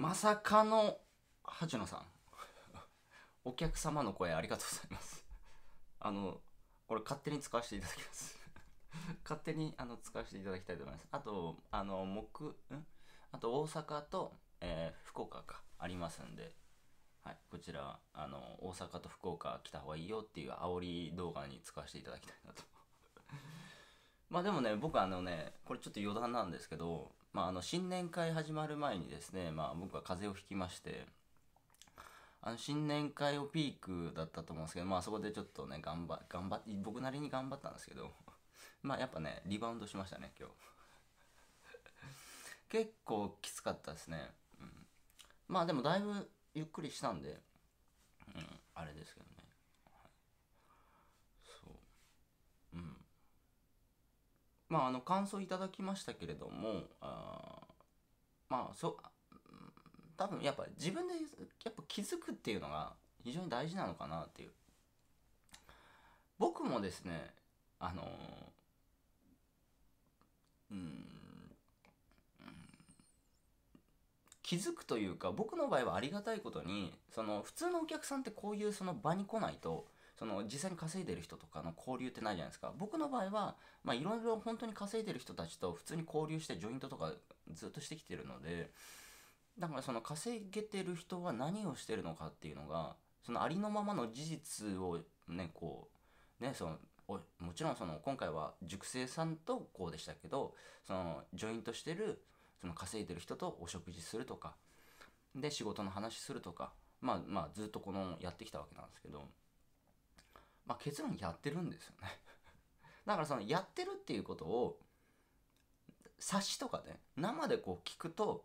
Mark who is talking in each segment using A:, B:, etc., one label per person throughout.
A: まさかの八野さんお客様の声ありがとうございますあのこれ勝手に使わせていただきます勝手にあの使わせていただきたいと思いますあとあの木んあと大阪と、えー、福岡かありますんではい、こちらあの大阪と福岡来た方がいいよっていう煽り動画に使わせていただきたいなとまあでもね僕あのねこれちょっと余談なんですけどまあ、あの新年会始まる前にですね、まあ、僕は風邪をひきましてあの新年会をピークだったと思うんですけど、まあ、そこでちょっとね頑張頑張って僕なりに頑張ったんですけど まあやっぱねリバウンドしましたね今日 結構きつかったですね、うん、まあでもだいぶゆっくりしたんで、うん、あれですけどねまあ、あの感想いただきましたけれどもあまあそ多分やっぱ自分でやっぱ気づくっていうのが非常に大事なのかなっていう僕もですねあのうん気づくというか僕の場合はありがたいことにその普通のお客さんってこういうその場に来ないとその実際に稼いでる人とかの交流ってないじゃないですか僕の場合は、まあ、いろいろ本当に稼いでる人たちと普通に交流してジョイントとかずっとしてきてるのでだからその稼げてる人は何をしてるのかっていうのがそのありのままの事実をねこうねそのもちろんその今回は塾生さんとこうでしたけどそのジョイントしてるその稼いでる人とお食事するとかで仕事の話するとかまあまあずっとこのやってきたわけなんですけど。まあ、結論やってるんですよね だからそのやってるっていうことを冊子とかで、生でこう聞くと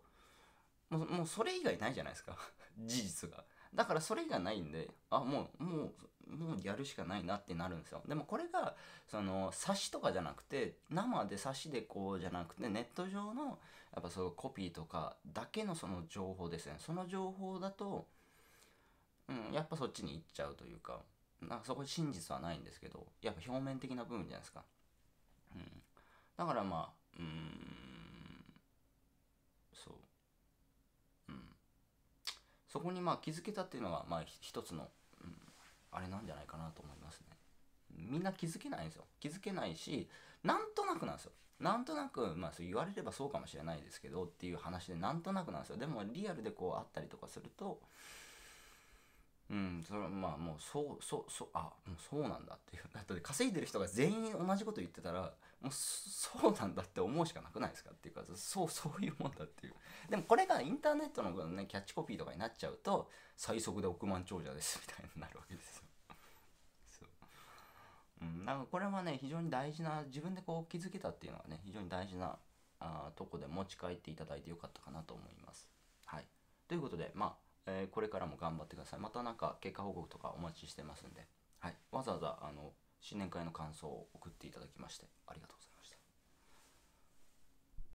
A: もうもうそれ以外ないじゃないですか 事実が。だからそれ以外ないんで、あ、もう、もう、もうやるしかないなってなるんですよ。でもこれが、その、冊子とかじゃなくて、生で冊子でこうじゃなくて、ネット上の、やっぱそのコピーとかだけのその情報ですね。その情報だと、うん、やっぱそっちに行っちゃうというか、なんかそこ真実はないんですけどやっぱ表面的な部分じゃないですか、うん、だからまあうんそううんそこにまあ気づけたっていうのはまあ一つの、うん、あれなんじゃないかなと思いますねみんな気づけないんですよ気づけないしなんとなくなんですよなんとなく、まあ、そう言われればそうかもしれないですけどっていう話でなんとなくなんですよでもリアルでこうあったりとかするとうんそれまあもうそうそうそうあもうそうなんだっていうだって稼いでる人が全員同じこと言ってたらもうそうなんだって思うしかなくないですかっていうかそうそういうもんだっていうでもこれがインターネットの、ね、キャッチコピーとかになっちゃうと最速で億万長者ですみたいになるわけですようん、なんかこれはね非常に大事な自分でこう気づけたっていうのはね非常に大事なあとこで持ち帰っていただいてよかったかなと思いますはいということでまあえー、これからも頑張ってくださいまたなんか結果報告とかお待ちしてますんで、はい、わざわざあの新年会の感想を送っていただきましてありがとうございます